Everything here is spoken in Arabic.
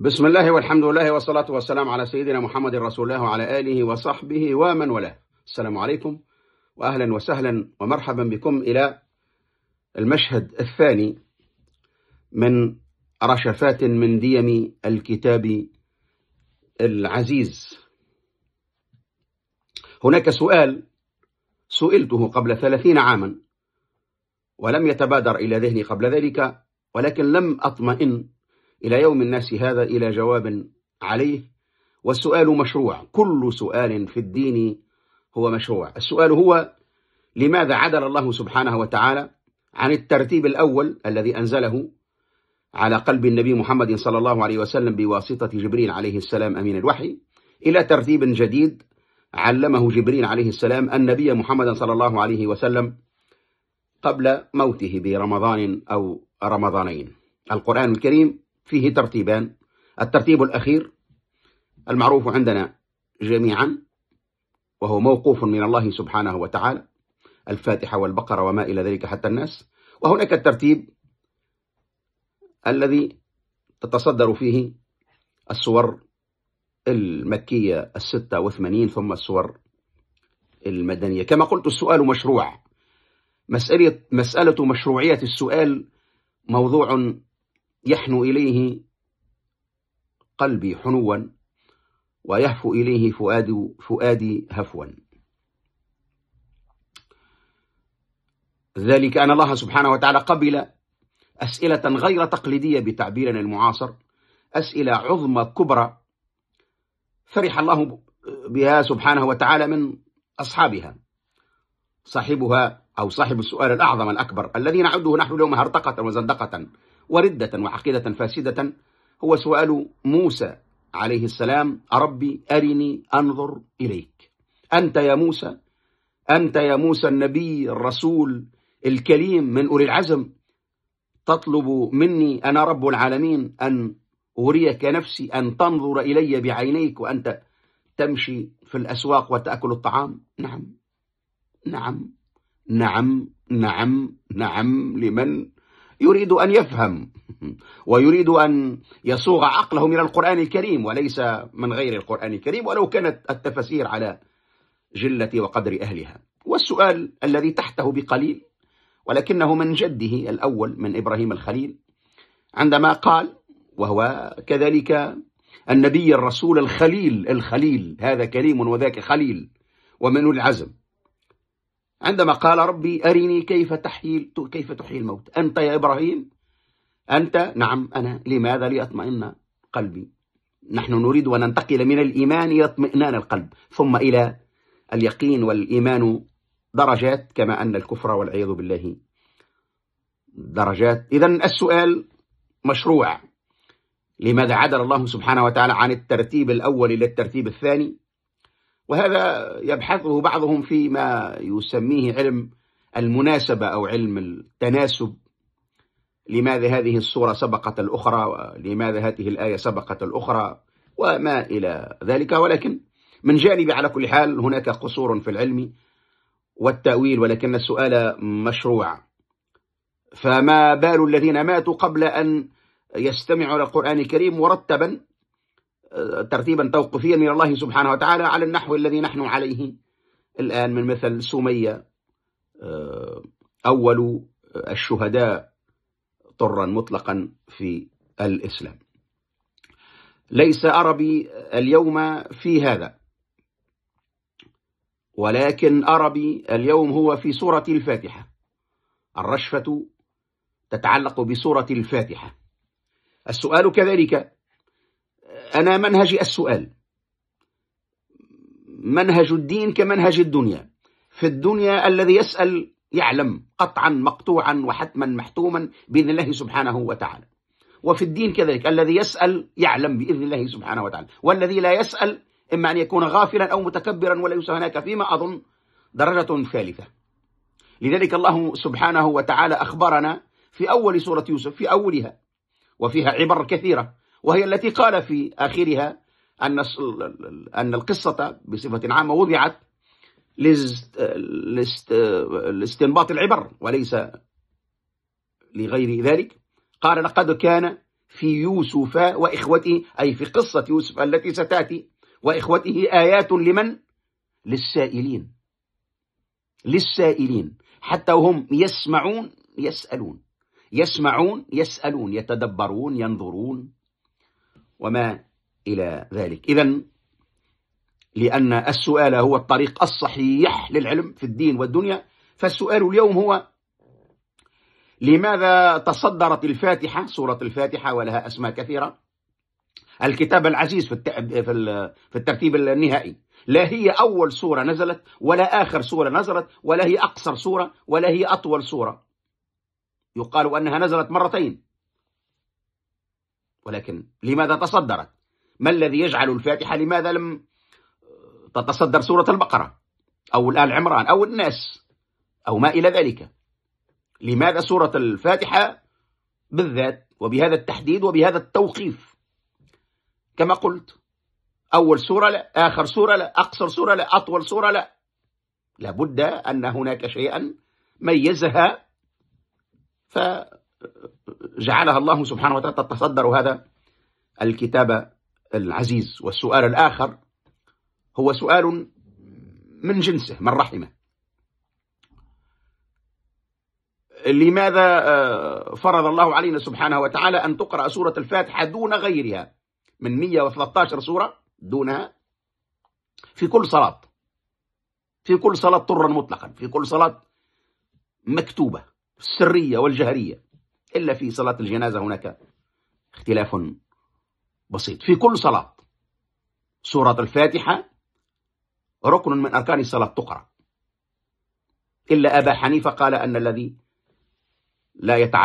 بسم الله والحمد لله والصلاة والسلام على سيدنا محمد رسول الله وعلى آله وصحبه ومن والاه السلام عليكم وأهلا وسهلا ومرحبا بكم إلى المشهد الثاني من رشفات من ديم الكتاب العزيز هناك سؤال سئلته قبل ثلاثين عاما ولم يتبادر إلى ذهني قبل ذلك ولكن لم أطمئن إلى يوم الناس هذا إلى جواب عليه والسؤال مشروع كل سؤال في الدين هو مشروع السؤال هو لماذا عدل الله سبحانه وتعالى عن الترتيب الأول الذي أنزله على قلب النبي محمد صلى الله عليه وسلم بواسطة جبريل عليه السلام أمين الوحي إلى ترتيب جديد علمه جبريل عليه السلام النبي محمد صلى الله عليه وسلم قبل موته برمضان أو رمضانين القرآن الكريم فيه ترتيبان الترتيب الأخير المعروف عندنا جميعا وهو موقوف من الله سبحانه وتعالى الفاتحة والبقرة وما إلى ذلك حتى الناس وهناك الترتيب الذي تتصدر فيه السور المكية الستة وثمانين ثم السور المدنية كما قلت السؤال مشروع مسألة, مسألة مشروعية السؤال موضوع يحنو إليه قلبي حنوا ويهفو إليه فؤاد فؤادي هفوا ذلك أن الله سبحانه وتعالى قبل أسئلة غير تقليدية بتعبيرنا المعاصر أسئلة عظمى كبرى فرح الله بها سبحانه وتعالى من أصحابها صاحبها أو صاحب السؤال الأعظم الأكبر الذي نعده نحن اليوم هرطقة وزندقة وردة وعقيدة فاسدة هو سؤال موسى عليه السلام ربي أرني أنظر إليك أنت يا موسى أنت يا موسى النبي الرسول الكليم من أولي العزم تطلب مني أنا رب العالمين أن أريك نفسي أن تنظر إلي بعينيك وأنت تمشي في الأسواق وتأكل الطعام نعم نعم نعم نعم نعم لمن يريد أن يفهم ويريد أن يصوغ عقله من القرآن الكريم وليس من غير القرآن الكريم ولو كانت التفسير على جلة وقدر أهلها والسؤال الذي تحته بقليل ولكنه من جده الأول من إبراهيم الخليل عندما قال وهو كذلك النبي الرسول الخليل الخليل هذا كريم وذاك خليل ومن العزم عندما قال ربي أرني كيف تحيي كيف تحيي الموت أنت يا إبراهيم أنت نعم أنا لماذا ليطمئن قلبي نحن نريد أن ننتقل من الإيمان إلى اطمئنان القلب ثم إلى اليقين والإيمان درجات كما أن الكفر والعياذ بالله درجات إذا السؤال مشروع لماذا عدل الله سبحانه وتعالى عن الترتيب الأول إلى الترتيب الثاني وهذا يبحثه بعضهم فيما يسميه علم المناسبة أو علم التناسب لماذا هذه الصورة سبقت الأخرى لماذا هذه الآية سبقت الأخرى وما إلى ذلك ولكن من جانب على كل حال هناك قصور في العلم والتأويل ولكن السؤال مشروع فما بال الذين ماتوا قبل أن يستمعوا للقرآن الكريم مرتبا ترتيبا توقفيا من الله سبحانه وتعالى على النحو الذي نحن عليه الآن من مثل سمية آه، أول الشهداء طرا مطلقا في الإسلام ليس أربي اليوم في هذا ولكن أربي اليوم هو في سورة الفاتحة الرشفة تتعلق بسورة الفاتحة السؤال كذلك أنا منهجي السؤال منهج الدين كمنهج الدنيا في الدنيا الذي يسأل يعلم قطعا مقطوعا وحتما محتوما بإذن الله سبحانه وتعالى وفي الدين كذلك الذي يسأل يعلم بإذن الله سبحانه وتعالى والذي لا يسأل إما أن يكون غافلا أو متكبرا ولا يسأل هناك فيما أظن درجة ثالثة لذلك الله سبحانه وتعالى أخبرنا في أول سورة يوسف في أولها وفيها عبر كثيرة وهي التي قال في آخرها أن أن القصة بصفة عامة وضعت لاستنباط العبر وليس لغير ذلك قال لقد كان في يوسف وإخوته أي في قصة يوسف التي ستأتي وإخوته آيات لمن؟ للسائلين للسائلين حتى وهم يسمعون يسألون يسمعون يسألون يتدبرون ينظرون وما إلى ذلك إذا لأن السؤال هو الطريق الصحيح للعلم في الدين والدنيا فالسؤال اليوم هو لماذا تصدرت الفاتحة سورة الفاتحة ولها أسماء كثيرة الكتاب العزيز في في الترتيب النهائي لا هي أول سورة نزلت ولا آخر سورة نزلت ولا هي أقصر سورة ولا هي أطول سورة يقال أنها نزلت مرتين ولكن لماذا تصدرت ما الذي يجعل الفاتحة لماذا لم تتصدر سورة البقرة أو الآل عمران أو الناس أو ما إلى ذلك لماذا سورة الفاتحة بالذات وبهذا التحديد وبهذا التوقيف كما قلت أول سورة لا آخر سورة لا أقصر سورة لا أطول سورة لا لابد أن هناك شيئا ميزها ف جعلها الله سبحانه وتعالى تتصدر هذا الكتاب العزيز والسؤال الآخر هو سؤال من جنسه من رحمه لماذا آه، فرض الله علينا سبحانه وتعالى أن تقرأ سورة الفاتحة دون غيرها من 113 سورة دونها في كل صلاة في كل صلاة طرا مطلقا في كل صلاة مكتوبة السرية والجهرية إلا في صلاة الجنازة هناك اختلاف بسيط في كل صلاة سورة الفاتحة ركن من أركان الصلاة تقرأ إلا أبا حنيفة قال أن الذي لا يتعلم